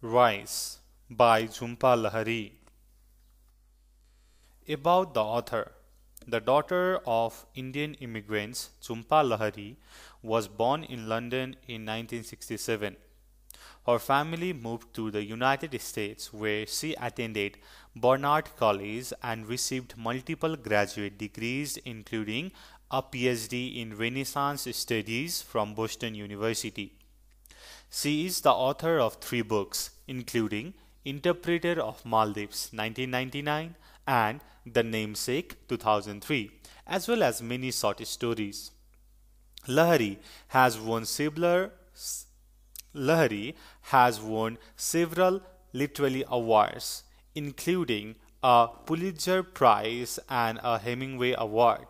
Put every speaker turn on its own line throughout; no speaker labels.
Rice by Jhumpa Lahari. About the author. The daughter of Indian immigrants Jhumpa Lahari was born in London in 1967. Her family moved to the United States where she attended Barnard College and received multiple graduate degrees including a PhD in Renaissance Studies from Boston University. She is the author of three books including Interpreter of Maldives 1999 and The Namesake 2003, as well as many short stories. Lahari has won several Lahari has won several literary awards, including a Pulitzer Prize and a Hemingway Award.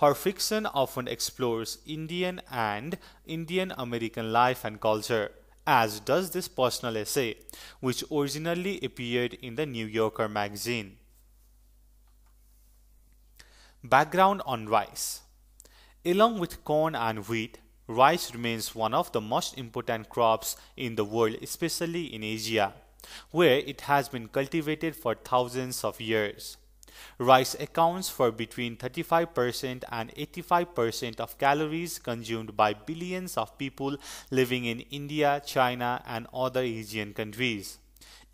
Her fiction often explores Indian and Indian American life and culture as does this personal essay, which originally appeared in the New Yorker magazine. Background on rice. Along with corn and wheat, rice remains one of the most important crops in the world, especially in Asia, where it has been cultivated for thousands of years. Rice accounts for between 35% and 85% of calories consumed by billions of people living in India, China, and other Asian countries.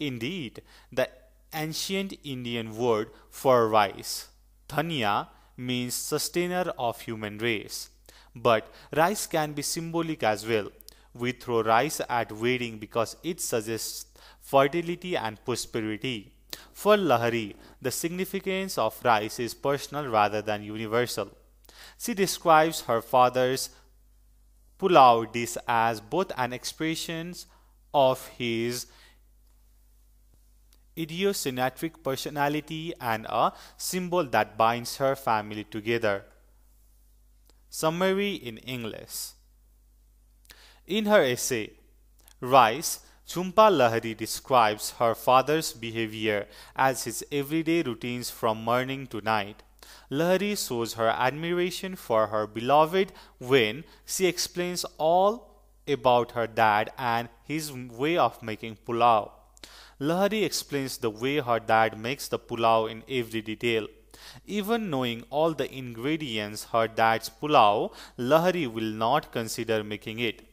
Indeed, the ancient Indian word for rice, thania, means sustainer of human race. But rice can be symbolic as well. We throw rice at wedding because it suggests fertility and prosperity. For Lahari, the significance of rice is personal rather than universal. She describes her father's pulao dish as both an expression of his idiosyncratic personality and a symbol that binds her family together. Summary in English In her essay, Rice Jhumpa Lahari describes her father's behavior as his everyday routines from morning to night. Lahari shows her admiration for her beloved when she explains all about her dad and his way of making pulao. Lahari explains the way her dad makes the pulao in every detail. Even knowing all the ingredients her dad's pulao, Lahari will not consider making it.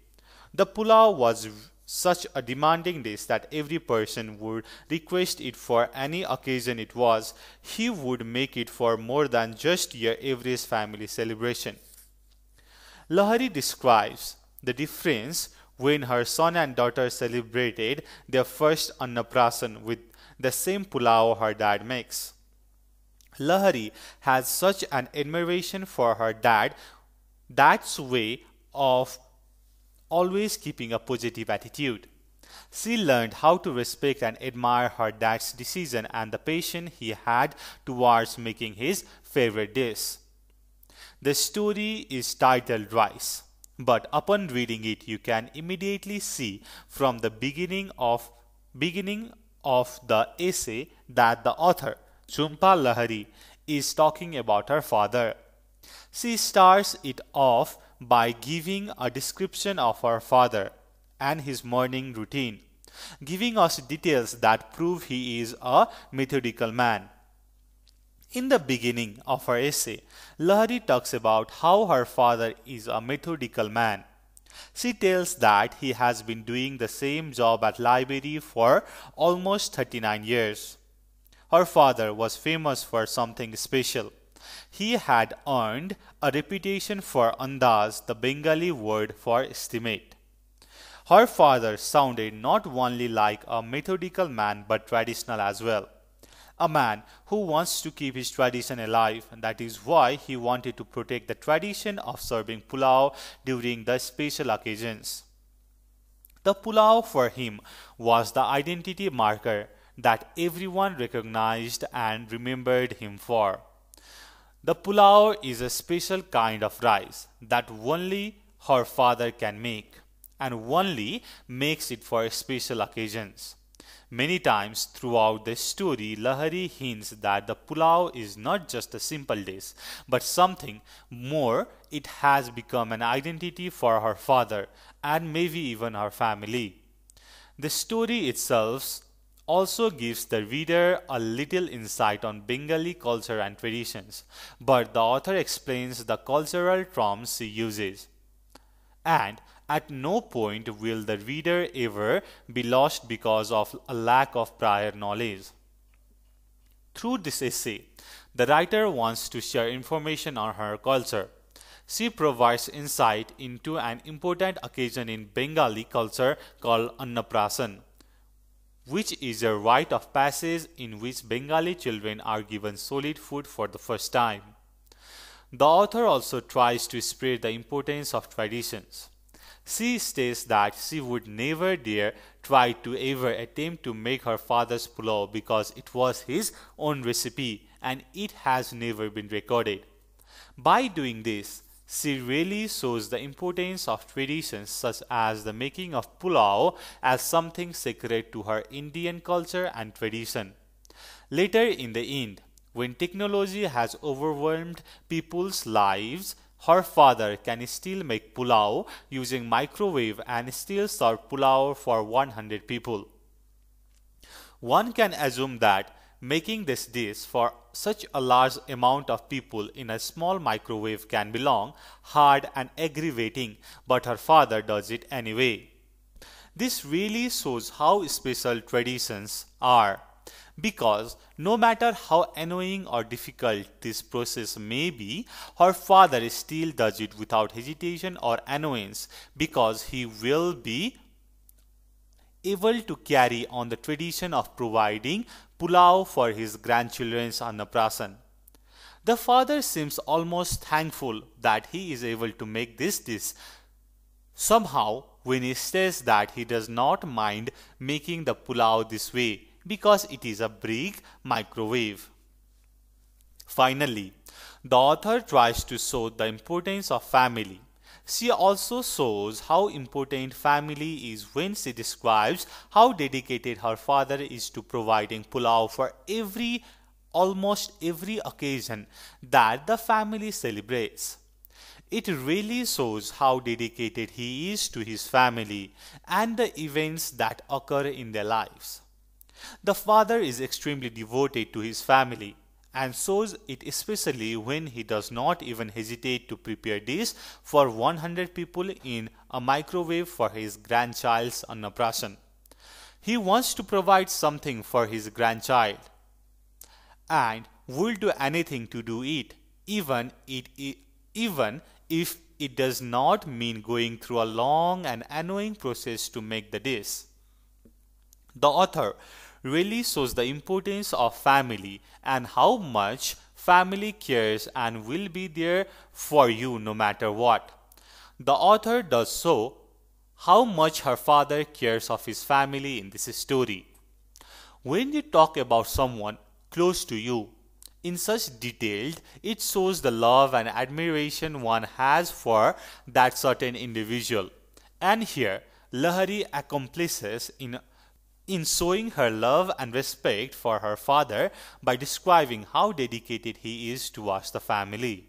The pulao was such a demanding dish that every person would request it for any occasion it was, he would make it for more than just your average family celebration. Lahari describes the difference when her son and daughter celebrated their first Annaprasan with the same pulao her dad makes. Lahari has such an admiration for her dad, that's way of always keeping a positive attitude. She learned how to respect and admire her dad's decision and the passion he had towards making his favorite dish. The story is titled Rice, but upon reading it you can immediately see from the beginning of beginning of the essay that the author Jhumpa Lahari is talking about her father. She starts it off by giving a description of our father and his morning routine, giving us details that prove he is a methodical man. In the beginning of her essay, Lahari talks about how her father is a methodical man. She tells that he has been doing the same job at library for almost 39 years. Her father was famous for something special. He had earned a reputation for andaz, the Bengali word for estimate. Her father sounded not only like a methodical man but traditional as well. A man who wants to keep his tradition alive, and that is why he wanted to protect the tradition of serving pulao during the special occasions. The pulao for him was the identity marker that everyone recognized and remembered him for. The pulao is a special kind of rice that only her father can make and only makes it for special occasions. Many times throughout the story, Lahari hints that the pulao is not just a simple dish, but something more. It has become an identity for her father and maybe even her family. The story itself also gives the reader a little insight on Bengali culture and traditions, but the author explains the cultural terms he uses. And at no point will the reader ever be lost because of a lack of prior knowledge. Through this essay, the writer wants to share information on her culture. She provides insight into an important occasion in Bengali culture called Annaprasan which is a rite of passage in which Bengali children are given solid food for the first time. The author also tries to spread the importance of traditions. She states that she would never dare try to ever attempt to make her father's pulao because it was his own recipe and it has never been recorded. By doing this, she really shows the importance of traditions such as the making of pulao as something sacred to her Indian culture and tradition. Later in the end, when technology has overwhelmed people's lives, her father can still make pulao using microwave and still serve pulao for 100 people. One can assume that Making this dish for such a large amount of people in a small microwave can be long, hard and aggravating, but her father does it anyway. This really shows how special traditions are. Because no matter how annoying or difficult this process may be, her father still does it without hesitation or annoyance because he will be able to carry on the tradition of providing pulao for his grandchildren's annaprasan. The father seems almost thankful that he is able to make this dish. Somehow, Vinny says that he does not mind making the pulao this way because it is a big microwave. Finally, the author tries to show the importance of family. She also shows how important family is when she describes how dedicated her father is to providing pulao for every almost every occasion that the family celebrates. It really shows how dedicated he is to his family and the events that occur in their lives. The father is extremely devoted to his family and shows it especially when he does not even hesitate to prepare this for 100 people in a microwave for his grandchild's annaprasan. He wants to provide something for his grandchild and will do anything to do it, even it, even if it does not mean going through a long and annoying process to make the dish. The author really shows the importance of family and how much family cares and will be there for you no matter what. The author does so how much her father cares of his family in this story. When you talk about someone close to you in such detail, it shows the love and admiration one has for that certain individual. And here, Lahari accomplishes in in showing her love and respect for her father by describing how dedicated he is towards the family.